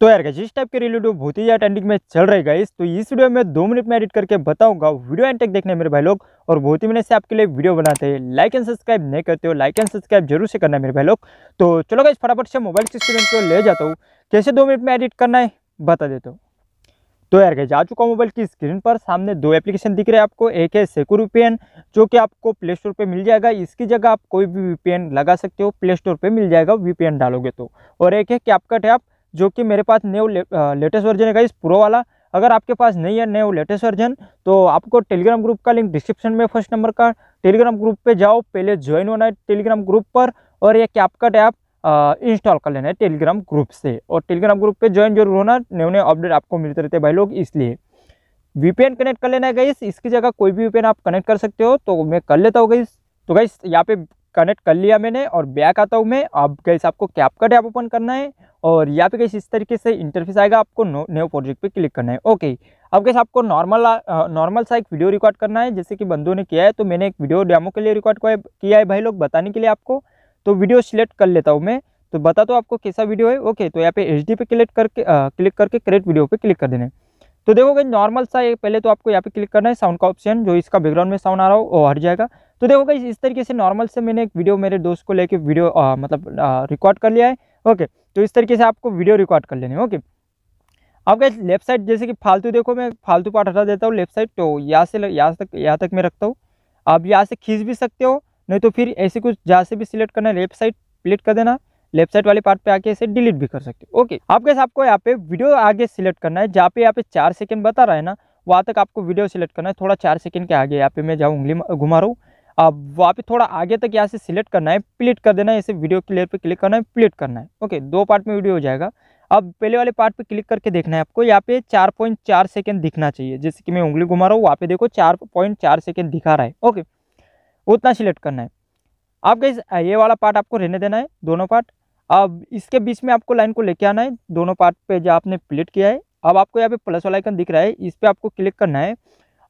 तो यार जिस टाइप के रिलेटिव तो बहुत ही ज्यादा ट्रेंडिंग में चल रही गाइस तो इस वीडियो में दो मिनट में एडिट करके बताऊंगा वीडियो एंड तक देखने मेरे भाई लोग और बहुत ही मिनट से आपके लिए वीडियो बनाते हैं लाइक एंड सब्सक्राइब नहीं करते हो लाइक एंड सब्सक्राइब जरूर से करना मेरे भाई लोग तो चलो गाइस फटाफट से मोबाइल से स्टूडेंट को ले जाता हूँ कैसे दो मिनट में एडिट करना है बता देता हूँ तो यार गैज आ चुका मोबाइल की स्क्रीन पर सामने दो एप्लीकेशन दिख रहे हैं आपको एक है सेकुर वीपीएन जो कि आपको प्ले स्टोर पर मिल जाएगा इसकी जगह आप कोई भी वीपीएन लगा सकते हो प्ले स्टोर पर मिल जाएगा वीपीएन डालोगे तो और एक है कैपकट ऐप जो कि मेरे पास न्यू लेटेस्ट वर्जन है गाइस प्रो वाला अगर आपके पास नहीं है नए लेटेस्ट वर्जन तो आपको टेलीग्राम ग्रुप का लिंक डिस्क्रिप्शन में फर्स्ट नंबर का टेलीग्राम ग्रुप पे जाओ पहले ज्वाइन होना है टेलीग्राम ग्रुप पर और ये कैपकट ऐप इंस्टॉल कर लेना है टेलीग्राम ग्रुप से और टेलीग्राम ग्रुप पे ज्वाइन जरूर होना नए नए अपडेट आपको मिलते रहते हैं भाई लोग इसलिए वीपीएन कनेक्ट कर लेना है गई इसकी जगह कोई भी वीपीएन आप कनेक्ट कर सकते हो तो मैं कर लेता हूँ गई तो गई यहाँ पे कनेक्ट कर लिया मैंने और बैक आता हूँ मैं अब गैस आपको कैप का डैप ओपन करना है और यहाँ पे कैसे इस तरीके से इंटरफेस आएगा आपको न्यू प्रोजेक्ट पे क्लिक करना है ओके अब कैसे आपको नॉर्मल नॉर्मल सा एक वीडियो रिकॉर्ड करना है जैसे कि बंदों ने किया है तो मैंने एक वीडियो डेमो के लिए रिकॉर्ड किया है भाई लोग बताने के लिए आपको तो वीडियो सिलेक्ट कर लेता हूँ मैं तो बता दो तो आपको कैसा वीडियो है ओके तो यहाँ पे एच डी पे क्लिक करके क्लिक करके क्रिएट वीडियो पे क्लिक कर देना है तो देखोगे नॉर्मल सा ये पहले तो आपको यहाँ पे क्लिक करना है साउंड का ऑप्शन जो इसका बैकग्राउंड में साउंड आ रहा हो वो हट जाएगा तो देखोगे इस तरीके से नॉर्मल से मैंने एक वीडियो मेरे दोस्त को लेके वीडियो आ, मतलब रिकॉर्ड कर लिया है ओके तो इस तरीके से आपको वीडियो रिकॉर्ड कर लेने ओके गई लेफ्ट साइड जैसे कि फालतू देखो मैं फालतू पार्ट हटा देता हूँ लेफ्ट साइड तो यहाँ से यहाँ तक यहाँ तक मैं रखता हूँ आप यहाँ से खींच भी सकते हो नहीं तो फिर ऐसे कुछ जहाँ से भी सिलेक्ट करना है लेफ्ट साइड सिलेक्ट कर देना लेफ्ट साइड वाले पार्ट पे आके इसे डिलीट भी कर सकते हो ओके आप कैसे आपको यहाँ पे वीडियो आगे सिलेक्ट करना है जहाँ पे यहाँ पे चार सेकेंड बता रहा है ना वहाँ तक आपको वीडियो सिलेक्ट करना है थोड़ा चार सेकंड के आगे यहाँ पे मैं जाऊँ उंगली घुमा रहा हूँ अब वहाँ पे थोड़ा आगे तक यहाँ से सिलेक्ट करना है प्लेट कर देना है इसे वीडियो क्लियर पर क्लिक करना है प्लेट करना है ओके दो पार्ट में वीडियो हो जाएगा अब पहले वाले पार्ट पर क्लिक करके देखना है आपको यहाँ पे चार सेकंड दिखना चाहिए जैसे कि मैं उंगली घुमा रहा हूँ वहाँ पे देखो चार सेकंड दिखा रहा है ओके उतना सिलेक्ट करना है आपका इस ये वाला पार्ट आपको रहने देना है दोनों पार्ट अब इसके बीच में आपको लाइन को लेके आना है दोनों पार्ट पे जो आपने प्लेट किया है अब आपको यहाँ पे प्लस वाला आइकन दिख रहा है इस पर आपको क्लिक करना है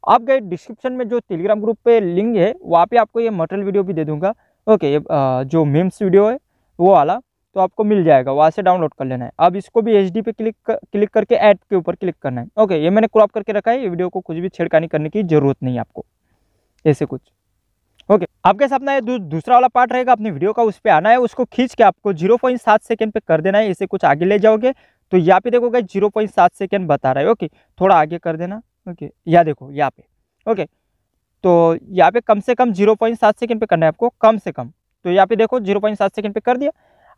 आप गए डिस्क्रिप्शन में जो टेलीग्राम ग्रुप पे लिंक है वहाँ पे आपको ये मटेरियल वीडियो भी दे दूंगा ओके जो मेम्स वीडियो है वो वाला तो आपको मिल जाएगा वहाँ से डाउनलोड कर लेना है अब इसको भी एच पे क्लिक कर, क्लिक करके ऐड के ऊपर क्लिक करना है ओके ये मैंने क्रॉप करके रखा है ये वीडियो को कुछ भी छेड़कानी करने की ज़रूरत नहीं है आपको ऐसे कुछ ओके आपके सपना है दूसरा वाला पार्ट रहेगा अपनी वीडियो का उस पर आना है उसको खींच के आपको जीरो पॉइंट सात सेकेंड पे कर देना है इसे कुछ आगे ले जाओगे तो यहाँ पे देखो गए जीरो पॉइंट सात सेकेंड बता रहा है ओके थोड़ा आगे कर देना ओके या देखो यहाँ पे ओके तो यहाँ पे कम से कम जीरो पॉइंट सात सेकेंड पे करना है आपको कम से कम तो यहाँ पे देखो जीरो पॉइंट सात पे कर दिया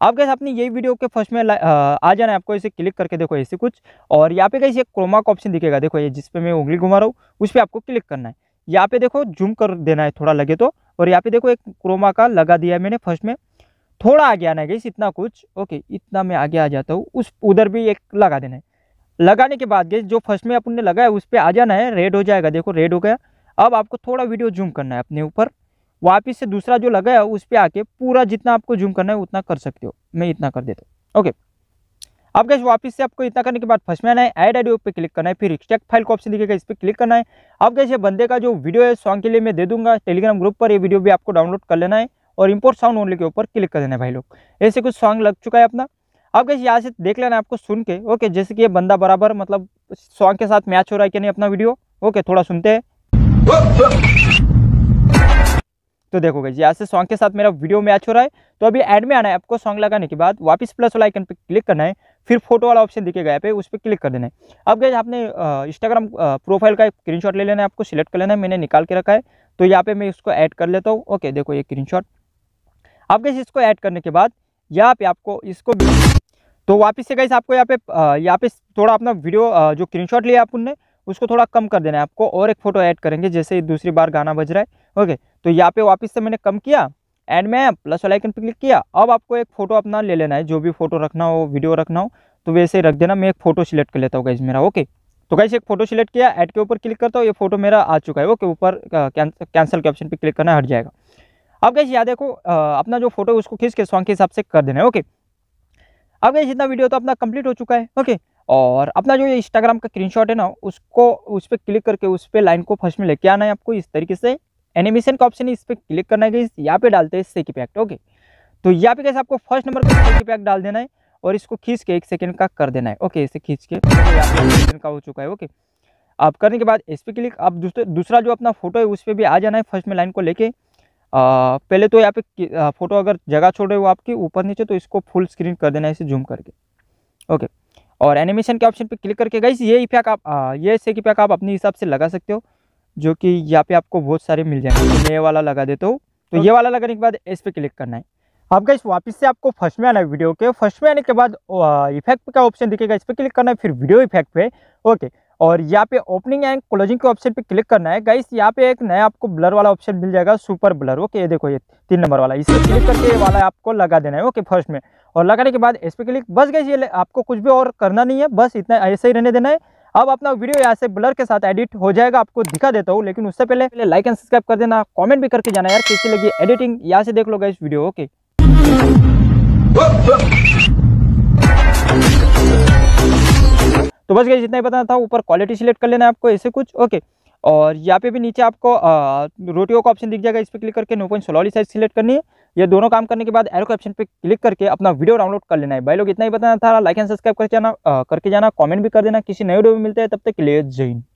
आप कैसे अपनी यही वीडियो के फर्स्ट में आ जाना है आपको इसे क्लिक करके देखो ऐसे कुछ और यहाँ पे कैसे क्रोमा का ऑप्शन दिखेगा देखो ये जिसपे मैं उंगली घुमा रहा हूँ उस पर आपको क्लिक करना है यहाँ पे देखो जूम कर देना है थोड़ा लगे तो और यहाँ पे देखो एक क्रोमा का लगा दिया मैंने फर्स्ट में थोड़ा आगे आना है गई इतना कुछ ओके इतना मैं आगे आ जाता हूँ उस उधर भी एक लगा देना है लगाने के बाद गई जो फर्स्ट में अपन ने लगाया उस पर आ जाना है रेड हो जाएगा देखो रेड हो गया अब आपको थोड़ा वीडियो जूम करना है अपने ऊपर वापिस से दूसरा जो लगाया उस पर आके पूरा जितना आपको जूम करना है उतना कर सकते हो मैं इतना कर देता हूँ ओके अब गैस वापस से आपको इतना करने के बाद फर्स्ट में आना है एड आडियो पे क्लिक करना है फिर एक्सट्रैक्ट फाइल का ऑप्शन दिखेगा इस पर क्लिक करना है अब गैस ये बंदे का जो वीडियो है सॉन्ग के लिए मैं दे दूंगा टेलीग्राम ग्रुप पर ये वीडियो भी आपको डाउनलोड कर लेना है और इम्पोर्ट साउंड ओनली के ऊपर क्लिक कर देना है भाई लोग ऐसे कुछ सॉन्ग लग चुका है अपना अब कैसे यहाँ से देख लेना आपको सुन के ओके जैसे कि ये बंदा बराबर मतलब सॉन्ग के साथ मैच हो रहा है कि नहीं अपना वीडियो ओके थोड़ा सुनते हैं तो देखो गई ऐसे सॉन्ग के साथ मेरा वीडियो मैच हो रहा है तो अभी ऐड में आना है आपको सॉन्ग लगाने के बाद वापस प्लस वाला आइकन पर क्लिक करना है फिर फोटो वाला ऑप्शन दिखेगा यहाँ पे उस पर क्लिक कर देना है अब गए आपने इंस्टाग्राम प्रोफाइल का स्क्रीन ले लेना है आपको सिलेक्ट कर लेना है मैंने निकाल के रखा है तो यहाँ पे मैं इसको ऐड कर लेता हूँ ओके देखो ये स्क्रीन शॉट आप गए इसको ऐड करने के बाद यहाँ पे आपको इसको तो वापस से गए आपको यहाँ पे यहाँ पे थोड़ा अपना वीडियो जो स्क्रीन शॉट लिया आप उनने उसको थोड़ा कम कर देना है आपको और एक फ़ोटो ऐड करेंगे जैसे दूसरी बार गाना बज रहा है ओके तो यहाँ पे वापस से मैंने कम किया एंड में प्लस वाला आइकन पर क्लिक किया अब आपको एक फ़ोटो अपना ले लेना है जो भी फ़ोटो रखना हो वीडियो रखना हो तो वैसे रख देना मैं एक फ़ोटो सिलेक्ट कर लेता हूँ गाइज मेरा ओके तो गाइज एक फ़ोटो सिलेक्ट किया एड के ऊपर क्लिक करता हूँ ये फोटो मेरा आ चुका है ओके ऊपर कैंसिल के ऑप्शन पर क्लिक करना हट जाएगा अब गाइज याद देखो अपना जो फोटो है उसको खींच के सॉन्ग के हिसाब से कर देना है ओके अब गैस जितना वीडियो तो अपना कंप्लीट हो चुका है ओके और अपना जो ये इंस्टाग्राम का स्क्रीनशॉट है ना उसको उस पर क्लिक करके उस पर लाइन को फर्स्ट में लेके आना है आपको इस तरीके से एनिमेशन का ऑप्शन है इस पर क्लिक करना है यहाँ पे डालते हैं सेकी पैक्ट ओके तो यहाँ पे कैसे आपको फर्स्ट नंबर पर सेकी पैक डाल देना है और इसको खींच के एक सेकेंड का कर देना है ओके इसे खींच के सेकेंड का हो चुका है ओके आप करने के बाद इस पर क्लिक आप दूसरा जो अपना फोटो है उस पर भी आ जाना है फर्स्ट में लाइन को लेके आ, पहले तो यहाँ पे फोटो अगर जगह छोड़ रहे हो आपके ऊपर नीचे तो इसको फुल स्क्रीन कर देना है इसे जूम करके ओके और एनिमेशन के ऑप्शन पे क्लिक करके गई ये इफेक्ट आप आ, ये इससे इफेक्ट आप अपने हिसाब से लगा सकते हो जो कि यहाँ पे आपको बहुत सारे मिल जाएंगे मैं तो ये वाला लगा देता हूँ तो ये वाला लगाने के बाद इस पर क्लिक करना है आप गई वापस से आपको फर्स्ट में आना है वीडियो के फर्स्ट में आने के बाद इफेक्ट का ऑप्शन दिखेगा इस पर क्लिक करना है फिर वीडियो इफेक्ट पे ओके और यहाँ पे ओपनिंग एंड क्लोजिंग के ऑप्शन पे क्लिक करना है गाइस यहाँ पे एक नया आपको ब्लर वाला ऑप्शन मिल जाएगा सुपर ब्लर ओके ये देखो ये तीन नंबर वाला इसे क्लिक करके वाला आपको लगा देना है ओके फर्स्ट में और लगाने के बाद इस पर क्लिक बस गई ये आपको कुछ भी और करना नहीं है बस इतना ऐसे ही रहने देना है अब अपना वीडियो यहाँ से ब्लर के साथ एडिट हो जाएगा आपको दिखा देता हूँ लेकिन उससे पहले पहले लाइक एंड सब्सक्राइब कर देना कमेंट भी करके जाना यार कैसी लगी एडिटिंग यहाँ से देख लो इस वीडियो ओके तो बस गई जितना ही बताना था ऊपर क्वालिटी सिलेक्ट कर लेना है आपको ऐसे कुछ ओके और यहाँ पे भी नीचे आपको रोटियो का ऑप्शन दिख जाएगा इस पर क्लिक करके no point solely size select करनी है ये दोनों काम करने के बाद एरो के ऑप्शन पे क्लिक करके अपना वीडियो डाउनलोड कर लेना है भाई लोग इतना ही बताना था लाइक एंड सब्सक्राइब करके जाना करके जाना कमेंट भी कर देना किसी नए वीडियो में मिलते हैं तब तक के लिए जय हिंद